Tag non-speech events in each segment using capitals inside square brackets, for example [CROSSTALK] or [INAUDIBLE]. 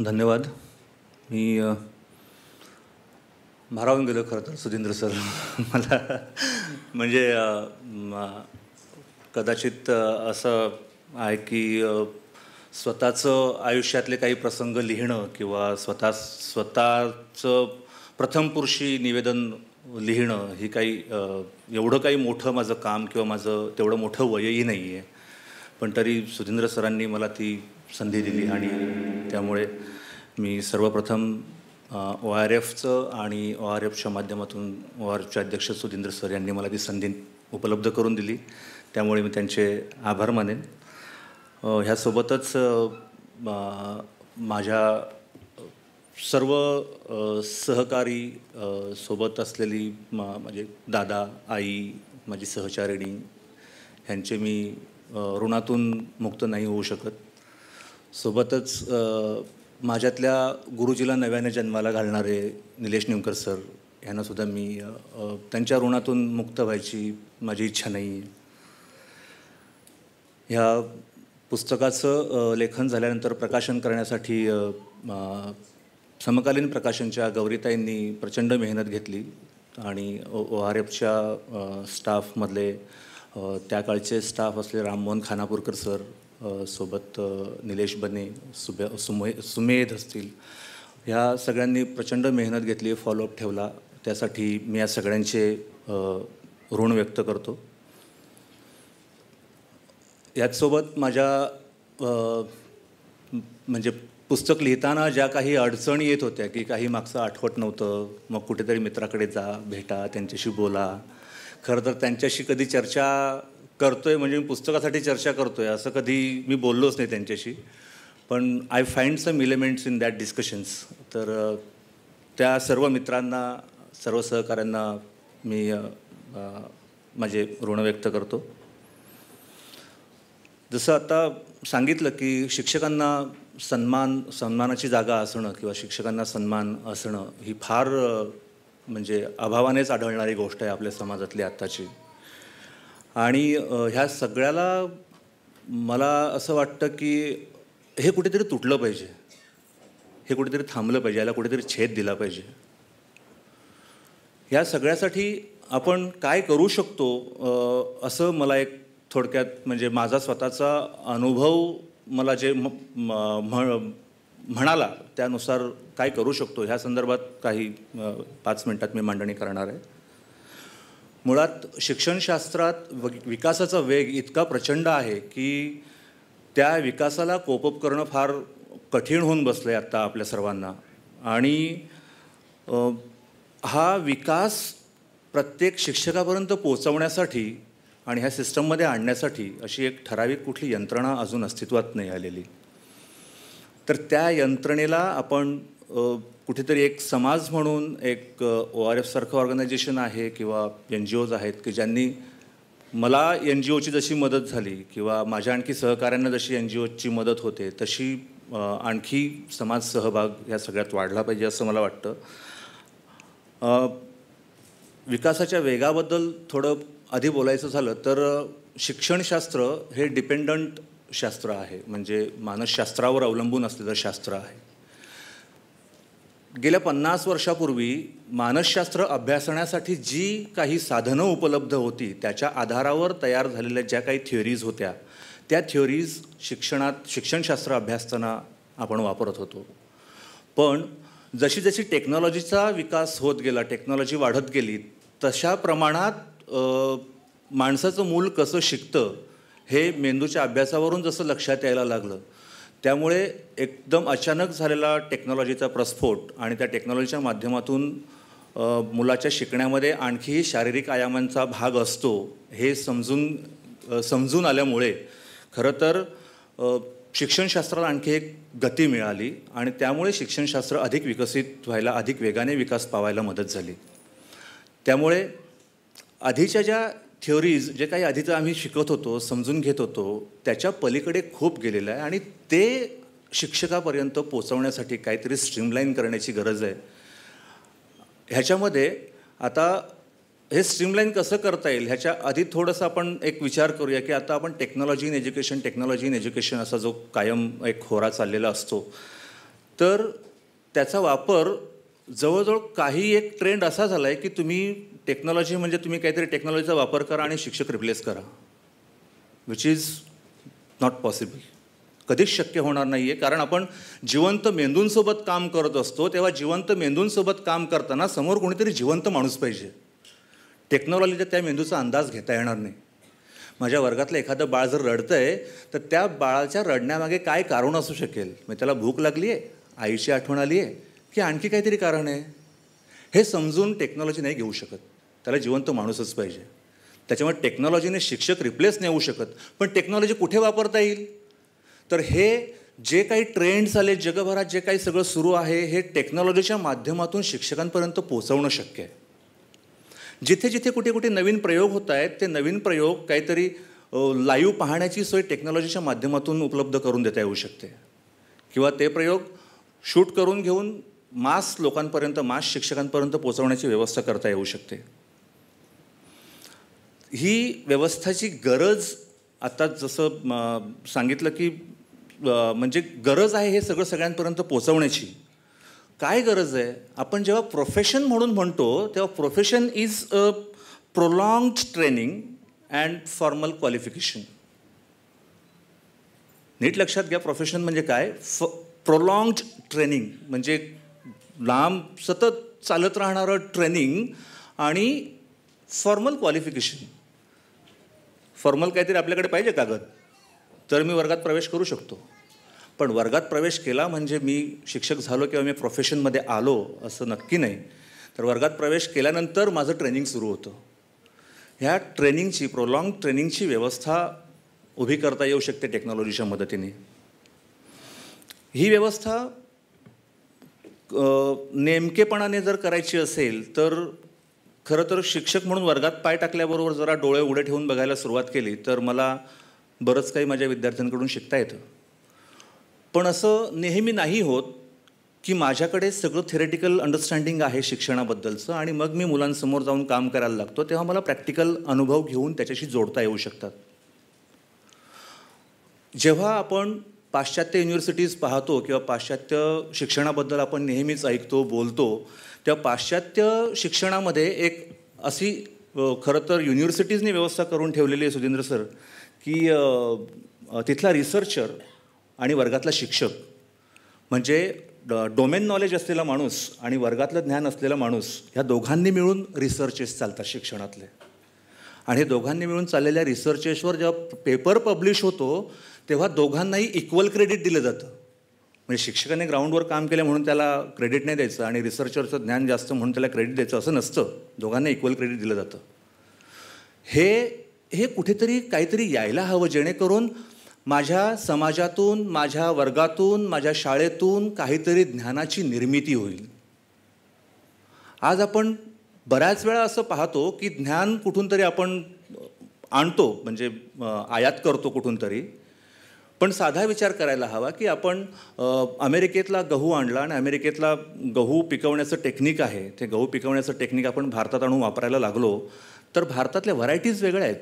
धन्यवाद मी भारावून गेलो खरं तर सुधींद्र सर [LAUGHS] मला म्हणजे कदाचित असं आहे की स्वतःचं आयुष्यातले काही प्रसंग लिहिणं किंवा स्वतः स्वतःचं प्रथम पुरुषी निवेदन लिहिणं ही काही एवढं काही मोठं माझं काम किंवा माझं तेवढं मोठं वयही नाही आहे पण तरी सुधींद्र सरांनी मला ती संधी दिली आणि त्यामुळे मी सर्वप्रथम ओ आर एफचं आणि ओ आर एफच्या माध्यमातून ओ आर एफचे अध्यक्ष सुधींद्र सर यांनी मला ती संधी उपलब्ध करून दिली त्यामुळे मी त्यांचे आभार मानेन ह्यासोबतच माझ्या सर्व सहकारी सोबत असलेली मा माझे दादा आई माझी सहचारिणी ह्यांचे मी ऋणातून मुक्त नाही होऊ शकत सोबतच माझ्यातल्या गुरुजीला नव्याने जन्माला घालणारे निलेश निमकर सर यांनासुद्धा मी त्यांच्या ऋणातून मुक्त व्हायची माझी इच्छा नाही ह्या पुस्तकाचं लेखन झाल्यानंतर प्रकाशन करण्यासाठी समकालीन प्रकाशनच्या गौरीताईंनी प्रचंड मेहनत घेतली आणि ओ आर एफच्या स्टाफमधले त्या काळचे स्टाफ असले राममोहन खानापूरकर सर सोबत निलेश बने सुबे सुमे सुमेध असतील ह्या सगळ्यांनी प्रचंड मेहनत घेतली फॉलोअप ठेवला त्यासाठी मी या सगळ्यांचे ऋण व्यक्त करतो याचसोबत माझ्या म्हणजे पुस्तक लिहिताना ज्या काही अडचणी येत होत्या की काही मागचं आठवत नव्हतं मग कुठेतरी मित्राकडे जा भेटा त्यांच्याशी बोला खरं तर त्यांच्याशी कधी चर्चा करतोय म्हणजे मी पुस्तकासाठी चर्चा करतोय असं कधी मी बोललोच नाही त्यांच्याशी पण I find some elements in that discussions तर त्या सर्व मित्रांना सर्व सहकाऱ्यांना मी माझे ऋण व्यक्त करतो जसं आता सांगितलं की शिक्षकांना सन्मान सन्मानाची जागा असणं किंवा शिक्षकांना सन्मान असणं ही फार म्हणजे अभावानेच आढळणारी गोष्ट आहे आपल्या समाजातली आत्ताची आणि ह्या सगळ्याला मला असं वाटतं की हे कुठेतरी तुटलं पाहिजे हे कुठेतरी थांबलं पाहिजे याला कुठेतरी छेद दिला पाहिजे ह्या सगळ्यासाठी आपण काय करू शकतो असं मला एक थोडक्यात म्हणजे माझा स्वतःचा अनुभव मला जे म्हणाला त्यानुसार काय करू शकतो ह्या संदर्भात काही पाच मिनटात मी मांडणी करणार आहे मुळात शिक्षणशास्त्रात व विकासाचा वेग इतका प्रचंड आहे की त्या विकासाला कोपअप करणं फार कठीण होऊन बसलं आहे आत्ता आपल्या सर्वांना आणि हा विकास प्रत्येक शिक्षकापर्यंत पोचवण्यासाठी आणि ह्या सिस्टममध्ये आणण्यासाठी अशी एक ठराविक कुठली यंत्रणा अजून अस्तित्वात नाही आलेली तर त्या यंत्रणेला आपण कुठेतरी एक समाज म्हणून एक ओ आर एफसारखं ऑर्गनायझेशन आहे किंवा एन जी ओज आहेत की ज्यांनी मला एन जी ओची जशी मदत झाली किंवा माझ्या आणखी सहकाऱ्यांना जशी एन जी ओची मदत होते तशी आणखी समाज सहभाग या सगळ्यात वाढला पाहिजे असं मला वाटतं विकासाच्या वेगाबद्दल थोडं आधी बोलायचं झालं तर शिक्षणशास्त्र हे डिपेंडंट शास्त्र आहे म्हणजे मानसशास्त्रावर अवलंबून असलेलं शास्त्र आहे गेल्या पन्नास वर्षापूर्वी मानसशास्त्र अभ्यासण्यासाठी जी काही साधनं उपलब्ध होती त्याच्या आधारावर तयार झालेल्या ज्या काही थिअरीज होत्या त्या थिअरीज शिक्षणात शिक्षणशास्त्र अभ्यासताना आपण वापरत होतो पण जशी जशी टेक्नॉलॉजीचा विकास होत गेला टेक्नॉलॉजी वाढत गेली तशा प्रमाणात माणसाचं मूल कसं शिकतं हे मेंदूच्या अभ्यासावरून जसं लक्षात यायला लागलं त्यामुळे एकदम अचानक झालेला टेक्नॉलॉजीचा प्रस्फोट आणि त्या टेक्नॉलॉजीच्या माध्यमातून मुलाच्या शिकण्यामध्ये आणखीही शारीरिक आयामांचा भाग असतो हे समजून समजून आल्यामुळे खरं तर शिक्षणशास्त्राला आणखी एक गती मिळाली आणि त्यामुळे शिक्षणशास्त्र अधिक विकसित व्हायला अधिक वेगाने विकास पावायला मदत झाली त्यामुळे आधीच्या ज्या थिओरीज जे काही आधीचं आम्ही शिकत होतो समजून घेत होतो त्याच्या पलीकडे खूप गेलेलं आहे आणि ते शिक्षकापर्यंत पोचवण्यासाठी काहीतरी स्ट्रीमलाईन करण्याची गरज आहे ह्याच्यामध्ये आता हे स्ट्रीमलाईन कसं करता येईल ह्याच्या आधी थोडंसं आपण एक विचार करूया की आता आपण technology in education technology in education असा जो कायम एक खोरा चाललेला असतो तर त्याचा वापर जवळजवळ काही एक ट्रेंड असा झाला आहे की तुम्ही टेक्नॉलॉजी म्हणजे तुम्ही काहीतरी टेक्नॉलॉजीचा वापर करा आणि शिक्षक रिप्लेस करा विच इज नॉट पॉसिबल कधीच शक्य होणार नाही आहे कारण आपण जिवंत मेंदूंसोबत काम करत असतो तेव्हा जिवंत मेंदूंसोबत काम करताना समोर कोणीतरी जिवंत माणूस पाहिजे टेक्नॉलॉजीचा त्या मेंदूचा अंदाज घेता येणार नाही माझ्या वर्गातलं एखादं बाळ जर रडतं आहे तर त्या बाळाच्या रडण्यामागे काय कारण असू शकेल मग त्याला भूक लागली आहे आईची आठवण आली आहे की आणखी काहीतरी कारण आहे हे समजून टेक्नॉलॉजी नाही घेऊ शकत त्याला जिवंत माणूसच पाहिजे त्याच्यामुळे टेक्नॉलॉजीने शिक्षक रिप्लेस नाही होऊ शकत पण टेक्नॉलॉजी कुठे वापरता येईल तर हे जे काही ट्रेंड्स आले जगभरात जे काही सगळं सुरू आहे हे टेक्नॉलॉजीच्या माध्यमातून शिक्षकांपर्यंत पोचवणं शक्य आहे जिथे जिथे कुठे कुठे नवीन प्रयोग होत आहेत ते नवीन प्रयोग काहीतरी लाईव्ह पाहण्याची सोय टेक्नॉलॉजीच्या माध्यमातून उपलब्ध करून देता येऊ शकते किंवा ते प्रयोग शूट करून घेऊन मास लोकांपर्यंत मास शिक्षकांपर्यंत पोहोचवण्याची व्यवस्था करता येऊ शकते ही व्यवस्थाची गरज आता जसं सांगितलं की म्हणजे गरज आहे हे सगळं सगळ्यांपर्यंत पोचवण्याची काय गरज आहे आपण जेव्हा प्रोफेशन म्हणून म्हणतो तेव्हा profession is a prolong training and formal qualification नीट लक्षात घ्या प्रोफेशन म्हणजे काय फ प्रोलॉंग ट्रेनिंग म्हणजे लांब सतत चालत राहणारं ट्रेनिंग आणि फॉर्मल क्वालिफिकेशन फॉर्मल काहीतरी आपल्याकडे पाहिजे कागद तर मी वर्गात प्रवेश करू शकतो पण वर्गात प्रवेश केला म्हणजे मी शिक्षक झालो किंवा मी प्रोफेशनमध्ये आलो असं नक्की नाही तर वर्गात प्रवेश केल्यानंतर माझं ट्रेनिंग सुरू होतं ह्या ट्रेनिंगची प्रोलॉंग ट्रेनिंगची व्यवस्था उभी करता येऊ शकते टेक्नॉलॉजीच्या मदतीने ही व्यवस्था नेमकेपणाने जर करायची असेल तर खरं तर शिक्षक म्हणून वर्गात पाय टाकल्याबरोबर जरा डोळे उडे ठेवून बघायला सुरुवात केली तर मला बरंच काही माझ्या विद्यार्थ्यांकडून शिकता येतं पण असं नेहमी नाही होत की माझ्याकडे सगळं थिअरेटिकल अंडरस्टँडिंग आहे शिक्षणाबद्दलचं आणि मग मी मुलांसमोर जाऊन काम करायला लागतो तेव्हा मला प्रॅक्टिकल अनुभव घेऊन त्याच्याशी जोडता येऊ शकतात जेव्हा आपण पाश्चात्य युनिव्हर्सिटीज पाहतो किंवा पाश्चात्य शिक्षणाबद्दल आपण नेहमीच ऐकतो बोलतो त्या पाश्चात्य शिक्षणामध्ये एक अशी खरं तर युनिव्हर्सिटीजनी व्यवस्था करून ठेवलेली आहे सुधींद्र सर की तिथला रिसर्चर आणि वर्गातला शिक्षक म्हणजे डोमेन नॉलेज असलेला माणूस आणि वर्गातलं ज्ञान असलेला माणूस ह्या दोघांनी मिळून रिसर्चेस चालतात शिक्षणातले आणि हे दोघांनी मिळून चाललेल्या रिसर्चेसवर जेव्हा पेपर पब्लिश होतो तेव्हा दोघांनाही इक्वल क्रेडिट दिलं जातं म्हणजे शिक्षकाने ग्राउंडवर काम केलं म्हणून त्याला क्रेडिट नाही द्यायचं आणि रिसर्चरचं ज्ञान जास्त म्हणून त्याला क्रेडिट द्यायचं असं नसतं दोघांना इक्वल क्रेडिट दिलं जातं हे हे कुठेतरी काहीतरी यायला हवं जेणेकरून माझ्या समाजातून माझ्या वर्गातून माझ्या शाळेतून काहीतरी ज्ञानाची निर्मिती होईल आज आपण बऱ्याच वेळा असं पाहतो की ज्ञान कुठून तरी आपण आणतो म्हणजे आयात करतो कुठून तरी पण साधा विचार करायला हवा की आपण अमेरिकेतला गहू आणला आणि अमेरिकेतला गहू पिकवण्याचं टेक्निक आहे ते गहू पिकवण्याचं टेक्निक आपण भारतात आणून वापरायला लागलो तर भारतातल्या व्हरायटीज वेगळ्या आहेत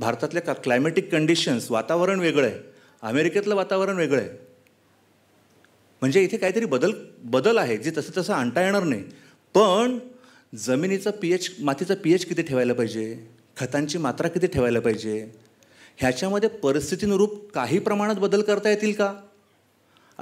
भारतातल्या का क्लायमॅटिक कंडिशन्स वातावरण वेगळं आहे अमेरिकेतलं वातावरण वेगळं आहे म्हणजे इथे काहीतरी बदल बदल आहे जे तसं तसं आणता येणार नाही पण जमिनीचं पी एच मातीचं पी एच किती ठेवायला पाहिजे खतांची मात्रा किती ठेवायला पाहिजे ह्याच्यामध्ये परिस्थितीनुरूप काही प्रमाणात बदल करता येतील का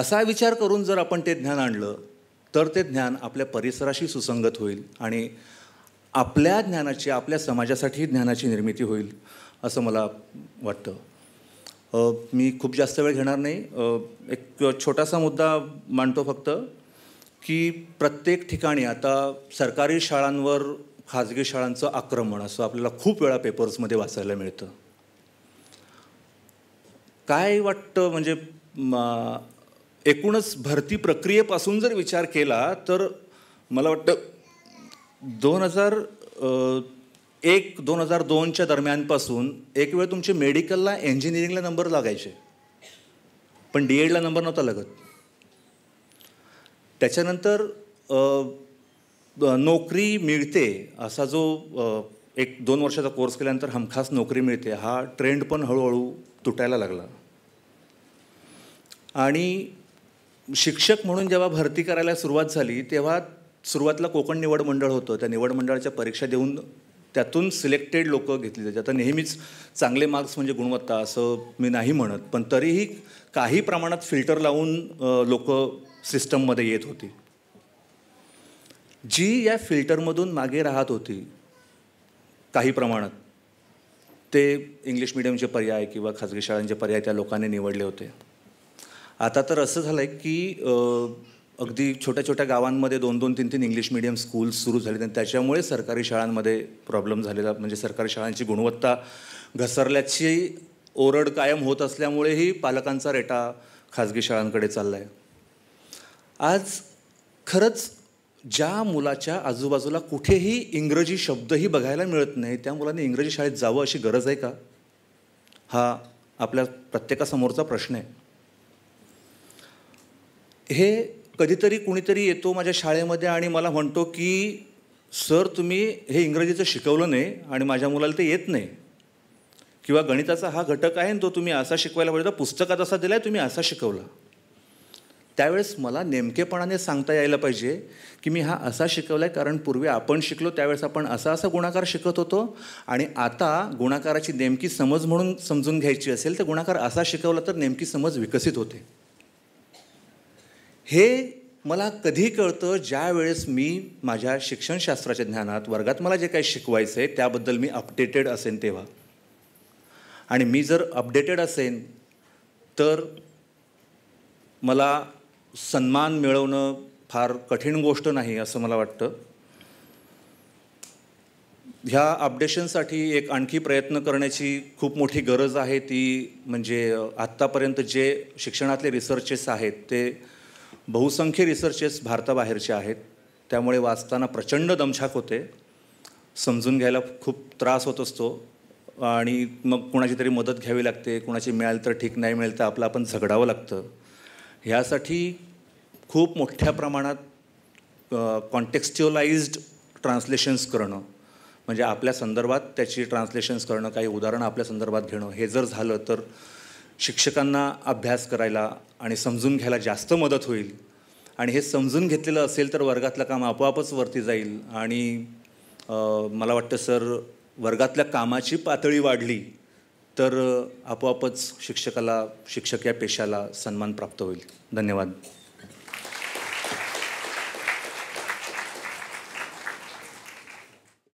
असा विचार करून जर आपण ते ज्ञान आणलं तर ते ज्ञान आपल्या परिसराशी सुसंगत होईल आणि आपल्या ज्ञानाची आपल्या समाजासाठी ज्ञानाची निर्मिती होईल असं मला वाटतं मी खूप जास्त वेळ घेणार नाही एक छोटासा मुद्दा मांडतो फक्त की प्रत्येक ठिकाणी आता सरकारी शाळांवर खाजगी शाळांचं आक्रमण असं आपल्याला खूप वेळा पेपर्समध्ये वाचायला मिळतं काय वाटतं म्हणजे एकूणच भरती प्रक्रियेपासून जर विचार केला तर मला वाटतं दोन हजार एक दोन हजार दोनच्या दरम्यानपासून एक वेळ तुमचे मेडिकलला इंजिनिअरिंगला नंबर लागायचे पण डी एडला नंबर नव्हता लागत त्याच्यानंतर नोकरी मिळते असा जो एक दोन वर्षाचा कोर्स केल्यानंतर हमखास नोकरी मिळते हा ट्रेंड पण हळूहळू तुटायला लागला आणि शिक्षक म्हणून जेव्हा भरती करायला सुरुवात झाली तेव्हा सुरुवातला कोकण निवड मंडळ होतं त्या निवड मंडळाच्या परीक्षा देऊन त्यातून सिलेक्टेड लोक घेतली त्यात आता नेहमीच चांगले मार्क्स म्हणजे गुणवत्ता असं मी नाही म्हणत पण तरीही काही प्रमाणात फिल्टर लावून लोक सिस्टममध्ये येत होती जी या फिल्टरमधून मागे राहत होती काही प्रमाणात ते इंग्लिश मिडियमचे पर्याय किंवा खाजगी शाळांचे पर्याय त्या लोकांनी निवडले होते आता तर असं झालं आहे की अगदी छोट्या छोट्या गावांमध्ये दोन दोन तीन तीन इंग्लिश मिडियम स्कूल्स सुरू झाले आणि त्याच्यामुळे सरकारी शाळांमध्ये प्रॉब्लेम झालेला म्हणजे सरकारी शाळांची गुणवत्ता घसरल्याची ओरड कायम होत असल्यामुळेही पालकांचा रेटा खाजगी शाळांकडे चालला आहे आज खरंच ज्या मुलाच्या आजूबाजूला कुठेही इंग्रजी शब्दही बघायला मिळत नाही त्या मुलांनी इंग्रजी शाळेत जावं अशी गरज आहे का हा आपल्या प्रत्येकासमोरचा प्रश्न आहे हे कधीतरी कुणीतरी येतो माझ्या शाळेमध्ये आणि मला म्हणतो की सर तुम्ही हे इंग्रजीचं शिकवलं नाही आणि माझ्या मुलाला ते येत नाही किंवा गणिताचा हा घटक आहे तो तुम्ही असा शिकवायला पाहिजे पुस्तकात असा दिला आहे तुम्ही असा शिकवला त्यावेळेस मला नेमकेपणाने सांगता यायला पाहिजे की मी हा असा शिकवला आहे कारण पूर्वी आपण शिकलो त्यावेळेस आपण असा असा गुणाकार शिकत होतो आणि आता गुणाकाराची नेमकी समज म्हणून समजून घ्यायची असेल तर गुणाकार असा शिकवला तर नेमकी समज विकसित होते हे मला कधी कळतं ज्या वेळेस मी माझ्या शिक्षणशास्त्राच्या ज्ञानात वर्गात मला जे काही शिकवायचं आहे त्याबद्दल मी अपडेटेड असेन तेव्हा आणि मी जर अपडेटेड असेन तर मला सन्मान मिळवणं फार कठीण गोष्ट नाही असं मला वाटतं ह्या अपडेशनसाठी एक आणखी प्रयत्न करण्याची खूप मोठी गरज आहे ती म्हणजे आत्तापर्यंत जे शिक्षणातले रिसर्चेस आहेत ते बहुसंख्य रिसर्चेस भारताबाहेरचे आहेत त्यामुळे वाचताना प्रचंड दमछाक होते समजून घ्यायला खूप त्रास होत असतो आणि मग कुणाची तरी मदत घ्यावी लागते कुणाची मिळाल तर ठीक नाही मिळेल तर आपलं आपण झगडावं लागतं ह्यासाठी खूप मोठ्या प्रमाणात कॉन्टेक्स्च्युअलाइज्ड ट्रान्सलेशन्स करणं म्हणजे आपल्या संदर्भात त्याची ट्रान्सलेशन्स करणं काही उदाहरणं आपल्या संदर्भात घेणं हे जर झालं तर शिक्षकांना अभ्यास करायला आणि समजून घ्यायला जास्त मदत होईल आणि हे समजून घेतलेलं असेल तर वर्गातलं काम आपोआपच वरती जाईल आणि मला वाटतं सर वर्गातल्या कामाची पातळी वाढली तर आपोआपच शिक्षकाला शिक्षक या पेशाला सन्मान प्राप्त होईल धन्यवाद